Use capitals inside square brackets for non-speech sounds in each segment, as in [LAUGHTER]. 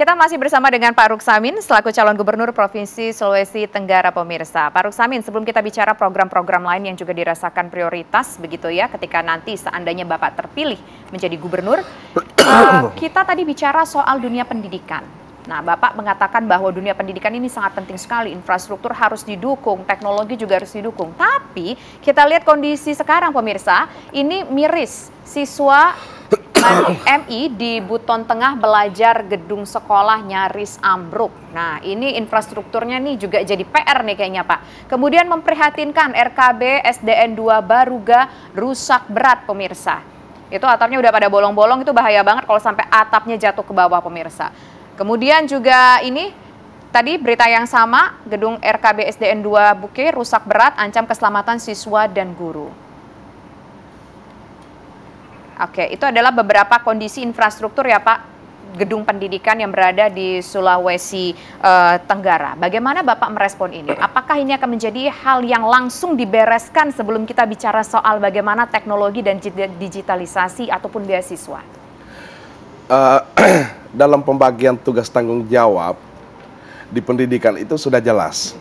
Kita masih bersama dengan Pak Ruksamin selaku calon gubernur Provinsi Sulawesi Tenggara pemirsa. Pak Ruksamin, sebelum kita bicara program-program lain yang juga dirasakan prioritas begitu ya ketika nanti seandainya Bapak terpilih menjadi gubernur, eh, [COUGHS] kita tadi bicara soal dunia pendidikan. Nah, Bapak mengatakan bahwa dunia pendidikan ini sangat penting sekali, infrastruktur harus didukung, teknologi juga harus didukung. Tapi kita lihat kondisi sekarang pemirsa, ini miris siswa Taman MI di Buton Tengah belajar gedung sekolah nyaris ambruk. Nah, ini infrastrukturnya nih juga jadi PR nih kayaknya Pak. Kemudian memprihatinkan RKB SDN 2 Baruga rusak berat pemirsa. Itu atapnya udah pada bolong-bolong itu bahaya banget kalau sampai atapnya jatuh ke bawah pemirsa. Kemudian juga ini tadi berita yang sama, gedung RKB SDN 2 Buke rusak berat ancam keselamatan siswa dan guru. Oke, itu adalah beberapa kondisi infrastruktur ya Pak gedung pendidikan yang berada di Sulawesi uh, Tenggara. Bagaimana Bapak merespon ini? Apakah ini akan menjadi hal yang langsung dibereskan sebelum kita bicara soal bagaimana teknologi dan digitalisasi ataupun beasiswa? Uh, [CLEARS THROAT] dalam pembagian tugas tanggung jawab di pendidikan itu sudah jelas.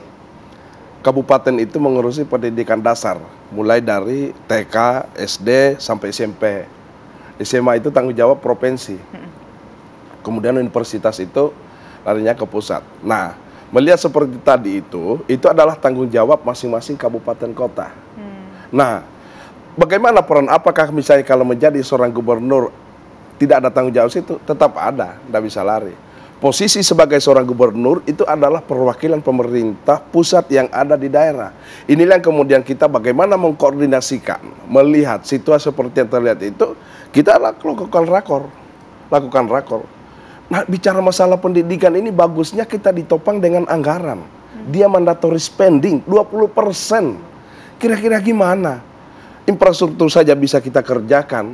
Kabupaten itu mengurusi pendidikan dasar, mulai dari TK, SD, sampai SMP SMA itu tanggung jawab provinsi. Kemudian universitas itu larinya ke pusat. Nah, melihat seperti tadi itu, itu adalah tanggung jawab masing-masing kabupaten kota. Hmm. Nah, bagaimana peran apakah misalnya kalau menjadi seorang gubernur tidak ada tanggung jawab situ tetap ada, tidak bisa lari posisi sebagai seorang gubernur itu adalah perwakilan pemerintah pusat yang ada di daerah. Inilah yang kemudian kita bagaimana mengkoordinasikan, melihat situasi seperti yang terlihat itu, kita lakukan rakor, lakukan rakor. Nah, bicara masalah pendidikan ini bagusnya kita ditopang dengan anggaran. Dia mandatory spending 20%. Kira-kira gimana? Infrastruktur saja bisa kita kerjakan,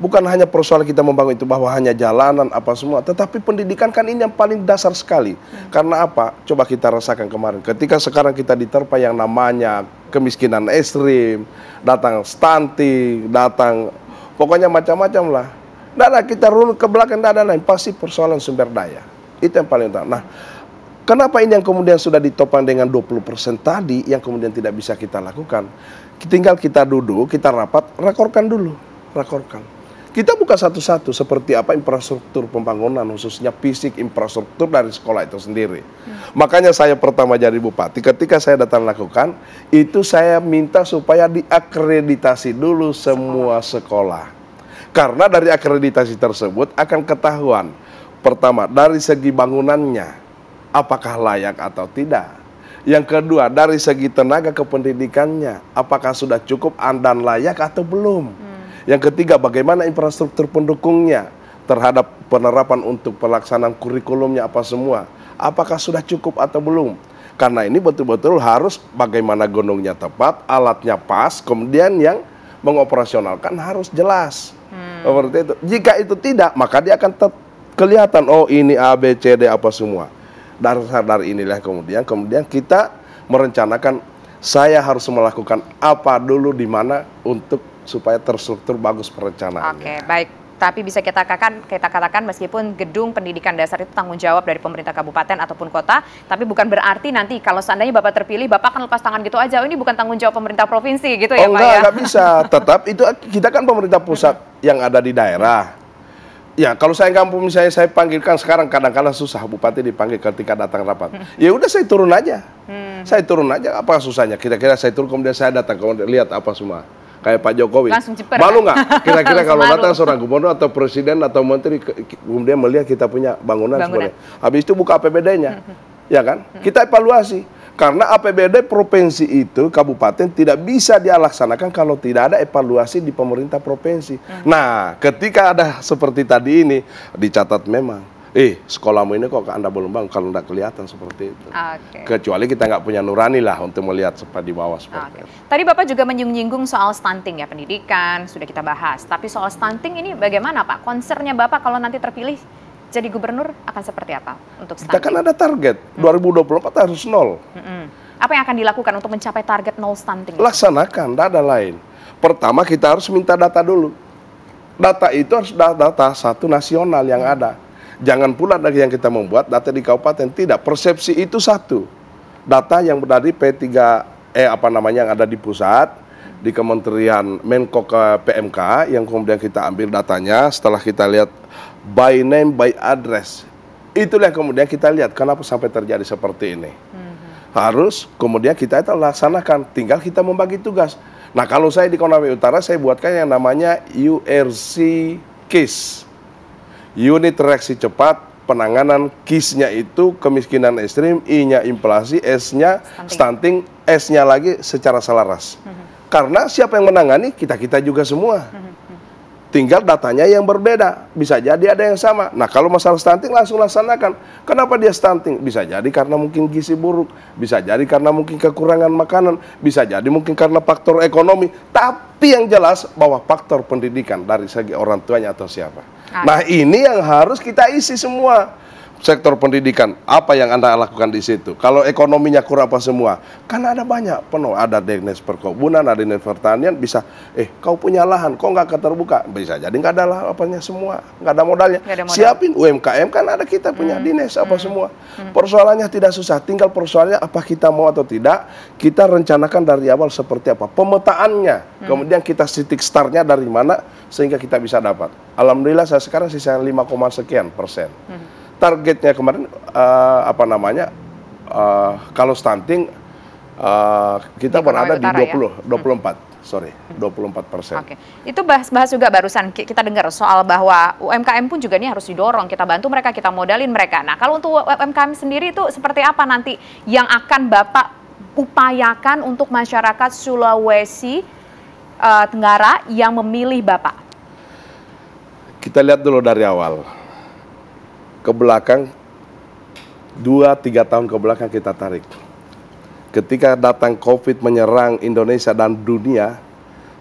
bukan hanya persoalan kita membangun itu bahwa hanya jalanan apa semua, tetapi pendidikan kan ini yang paling dasar sekali. Hmm. Karena apa? Coba kita rasakan kemarin. Ketika sekarang kita diterpa yang namanya kemiskinan ekstrim, datang stunting, datang pokoknya macam-macam lah. Tidak ada kita runut ke belakang, tidak ada lain. Pasti persoalan sumber daya. Itu yang paling utama. Nah, kenapa ini yang kemudian sudah ditopang dengan 20% tadi yang kemudian tidak bisa kita lakukan? Tinggal kita duduk, kita rapat, rekorkan dulu. Rekorkan kita buka satu-satu seperti apa infrastruktur pembangunan khususnya fisik infrastruktur dari sekolah itu sendiri. Hmm. Makanya saya pertama jadi bupati ketika saya datang lakukan itu saya minta supaya diakreditasi dulu semua sekolah. Karena dari akreditasi tersebut akan ketahuan pertama dari segi bangunannya apakah layak atau tidak. Yang kedua, dari segi tenaga kependidikannya, apakah sudah cukup dan layak atau belum? Hmm. Yang ketiga, bagaimana infrastruktur pendukungnya terhadap penerapan untuk pelaksanaan kurikulumnya apa semua? Apakah sudah cukup atau belum? Karena ini betul-betul harus bagaimana gunungnya tepat, alatnya pas, kemudian yang mengoperasionalkan harus jelas. Hmm. Seperti itu. Jika itu tidak, maka dia akan kelihatan oh ini A B C D apa semua. Dari dari inilah kemudian kemudian kita merencanakan saya harus melakukan apa dulu di mana untuk supaya terstruktur bagus perencanaannya. Oke, okay, baik. Tapi bisa kita katakan, kita katakan meskipun gedung pendidikan dasar itu tanggung jawab dari pemerintah kabupaten ataupun kota, tapi bukan berarti nanti kalau seandainya bapak terpilih, bapak akan lepas tangan gitu aja. Oh, ini bukan tanggung jawab pemerintah provinsi gitu ya, oh, ya, enggak, pak ya? Enggak bisa. Tetap itu kita kan pemerintah pusat yang ada di daerah. Ya, kalau saya kampung misalnya saya panggilkan sekarang kadang-kadang susah bupati dipanggil ketika datang rapat. Hmm. Ya udah saya turun aja. Hmm. Saya turun aja apa susahnya? Kira-kira saya turun kemudian saya datang kemudian lihat apa semua kayak Pak Jokowi. Langsung ceper. Malu kan? nggak? Kira-kira kalau datang seorang gubernur atau presiden atau menteri kemudian melihat kita punya bangunan, bangunan. sebenarnya. Habis itu buka APBD-nya. [LAUGHS] ya kan? Hmm. Kita evaluasi. Karena APBD provinsi itu kabupaten tidak bisa dilaksanakan kalau tidak ada evaluasi di pemerintah provinsi. Hmm. Nah, ketika ada seperti tadi ini dicatat memang eh sekolahmu ini kok anda belum bangun kalau tidak kelihatan seperti itu. Okay. Kecuali kita nggak punya nurani lah untuk melihat seperti di bawah seperti okay. itu. Tadi Bapak juga menyinggung soal stunting ya pendidikan sudah kita bahas. Tapi soal stunting ini bagaimana Pak? Konsernya Bapak kalau nanti terpilih jadi gubernur akan seperti apa untuk stunting? Kita kan ada target hmm. 2024 harus nol. Hmm. Apa yang akan dilakukan untuk mencapai target nol stunting? Laksanakan, tidak ada lain. Pertama kita harus minta data dulu. Data itu harus data, data satu nasional yang hmm. ada Jangan pula yang kita membuat data di kabupaten tidak. Persepsi itu satu. Data yang berada P3 eh apa namanya yang ada di pusat di Kementerian Menko ke PMK yang kemudian kita ambil datanya setelah kita lihat by name by address. Itulah yang kemudian kita lihat kenapa sampai terjadi seperti ini. Mm-hmm. Harus kemudian kita itu laksanakan, tinggal kita membagi tugas. Nah, kalau saya di Konawe Utara saya buatkan yang namanya URC case unit reaksi cepat penanganan kisnya itu kemiskinan ekstrim, I-nya inflasi, S-nya stunting, stunting S-nya lagi secara selaras. Mm -hmm. Karena siapa yang menangani? Kita-kita juga semua. Mm -hmm. Tinggal datanya yang berbeda, bisa jadi ada yang sama. Nah, kalau masalah stunting langsung laksanakan. Kenapa dia stunting? Bisa jadi karena mungkin gizi buruk, bisa jadi karena mungkin kekurangan makanan, bisa jadi mungkin karena faktor ekonomi. Tapi yang jelas bahwa faktor pendidikan dari segi orang tuanya atau siapa. Ah. Nah, ini yang harus kita isi semua sektor pendidikan, apa yang Anda lakukan di situ? Kalau ekonominya kurang apa semua? karena ada banyak, penuh ada dinas perkebunan, ada dinas pertanian, bisa, eh kau punya lahan, kok nggak keterbuka? Bisa jadi nggak ada lah apanya semua, nggak ada modalnya. ada modal. Siapin UMKM, kan ada kita punya hmm. dinas apa hmm. semua. Hmm. Persoalannya tidak susah, tinggal persoalannya apa kita mau atau tidak, kita rencanakan dari awal seperti apa, pemetaannya, hmm. kemudian kita titik startnya dari mana, sehingga kita bisa dapat. Alhamdulillah saya sekarang sisa 5, sekian persen. Hmm targetnya kemarin uh, apa namanya uh, kalau stunting uh, kita di berada di 20 ya? 24 hmm. sorry 24 hmm. persen. Oke, okay. itu bahas-bahas juga barusan kita dengar soal bahwa UMKM pun juga ini harus didorong, kita bantu mereka, kita modalin mereka. Nah, kalau untuk UMKM sendiri itu seperti apa nanti yang akan Bapak upayakan untuk masyarakat Sulawesi uh, Tenggara yang memilih Bapak? Kita lihat dulu dari awal ke belakang dua tiga tahun ke belakang kita tarik. Ketika datang COVID menyerang Indonesia dan dunia,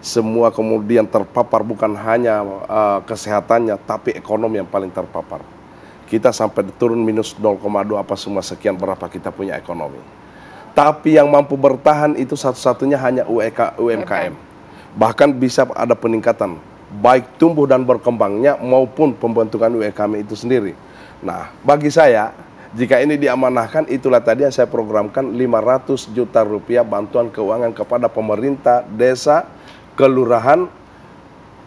semua kemudian terpapar bukan hanya uh, kesehatannya, tapi ekonomi yang paling terpapar. Kita sampai turun minus 0,2 apa semua sekian berapa kita punya ekonomi. Tapi yang mampu bertahan itu satu-satunya hanya UEK, UMKM. Bahkan bisa ada peningkatan, baik tumbuh dan berkembangnya maupun pembentukan UMKM e itu sendiri Nah, bagi saya, jika ini diamanahkan, itulah tadi yang saya programkan 500 juta rupiah bantuan keuangan kepada pemerintah, desa, kelurahan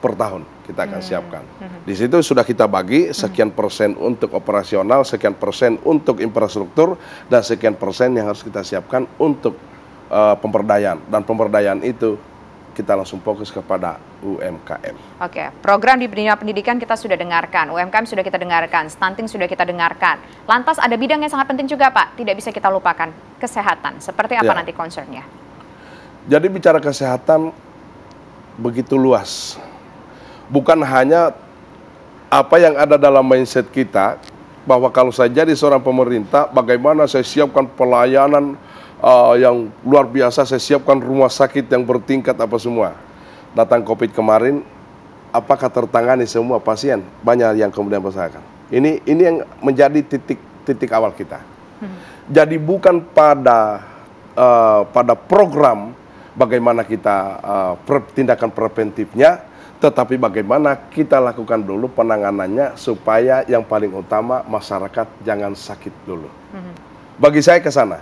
per tahun kita akan hmm. siapkan. Hmm. Di situ sudah kita bagi sekian persen untuk operasional, sekian persen untuk infrastruktur, dan sekian persen yang harus kita siapkan untuk uh, pemberdayaan. Dan pemberdayaan itu kita langsung fokus kepada UMKM. Oke, program di dunia pendidikan kita sudah dengarkan, UMKM sudah kita dengarkan, stunting sudah kita dengarkan. Lantas ada bidang yang sangat penting juga Pak, tidak bisa kita lupakan, kesehatan. Seperti apa ya. nanti concernnya? Jadi bicara kesehatan begitu luas. Bukan hanya apa yang ada dalam mindset kita, bahwa kalau saya jadi seorang pemerintah, bagaimana saya siapkan pelayanan uh, yang luar biasa saya siapkan rumah sakit yang bertingkat apa semua datang covid kemarin apakah tertangani semua pasien banyak yang kemudian bersahakan ini ini yang menjadi titik titik awal kita hmm. jadi bukan pada uh, pada program bagaimana kita uh, tindakan preventifnya tetapi bagaimana kita lakukan dulu penanganannya supaya yang paling utama masyarakat jangan sakit dulu. Hmm. Bagi saya ke sana.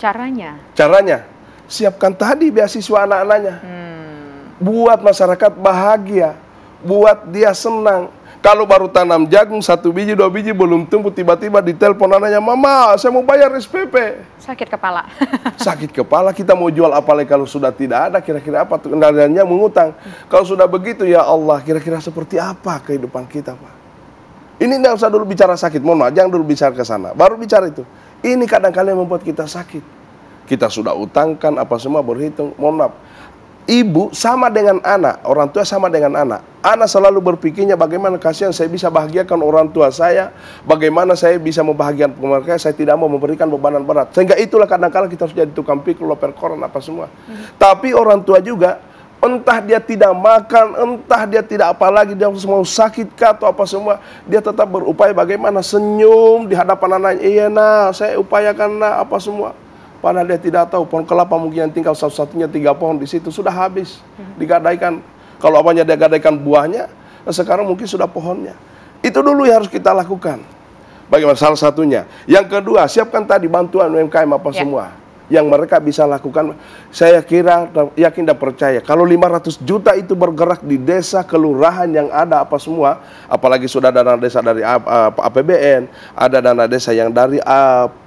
Caranya? Caranya. Siapkan tadi beasiswa anak-anaknya. Hmm. Buat masyarakat bahagia. Buat dia senang. Kalau baru tanam jagung satu biji, dua biji belum tumbuh, tiba-tiba ditelepon anaknya, Mama, saya mau bayar SPP. Sakit kepala. [LAUGHS] Sakit kepala, kita mau jual apa lagi kalau sudah tidak ada, kira-kira apa? Kendaliannya mengutang. Hmm. Kalau sudah begitu, ya Allah, kira-kira seperti apa kehidupan kita, Pak? Ini tidak usah dulu bicara sakit, mohon maaf, jangan dulu bicara ke sana. Baru bicara itu. Ini kadang-kadang membuat kita sakit. Kita sudah utangkan apa semua berhitung. Mohon maaf, ibu sama dengan anak, orang tua sama dengan anak. Anak selalu berpikirnya bagaimana kasihan saya bisa bahagiakan orang tua saya, bagaimana saya bisa membahagiakan keluarga saya tidak mau memberikan bebanan berat. Sehingga itulah kadang-kadang kita harus jadi tukang pikul, loper koran apa semua. Hmm. Tapi orang tua juga entah dia tidak makan, entah dia tidak apa lagi, dia semua sakit kah atau apa semua, dia tetap berupaya bagaimana senyum di hadapan anaknya, iya nah, saya upayakan nah, apa semua. Padahal dia tidak tahu pohon kelapa mungkin yang tinggal satu-satunya tiga pohon di situ sudah habis hmm. digadaikan. Kalau apanya dia gadaikan buahnya, sekarang mungkin sudah pohonnya. Itu dulu yang harus kita lakukan. Bagaimana salah satunya. Yang kedua, siapkan tadi bantuan UMKM apa ya. semua yang mereka bisa lakukan saya kira yakin dan percaya kalau 500 juta itu bergerak di desa kelurahan yang ada apa semua apalagi sudah dana desa dari APBN ada dana desa yang dari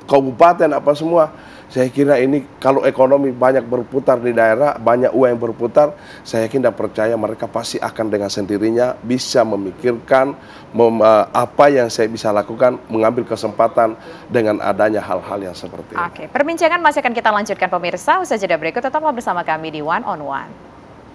kabupaten apa semua. Saya kira ini kalau ekonomi banyak berputar di daerah, banyak uang yang berputar, saya yakin dan percaya mereka pasti akan dengan sendirinya bisa memikirkan mem, eh, apa yang saya bisa lakukan, mengambil kesempatan dengan adanya hal-hal yang seperti ini. Oke, perbincangan masih akan kita lanjutkan pemirsa. Usaha jeda berikut tetaplah bersama kami di One on One.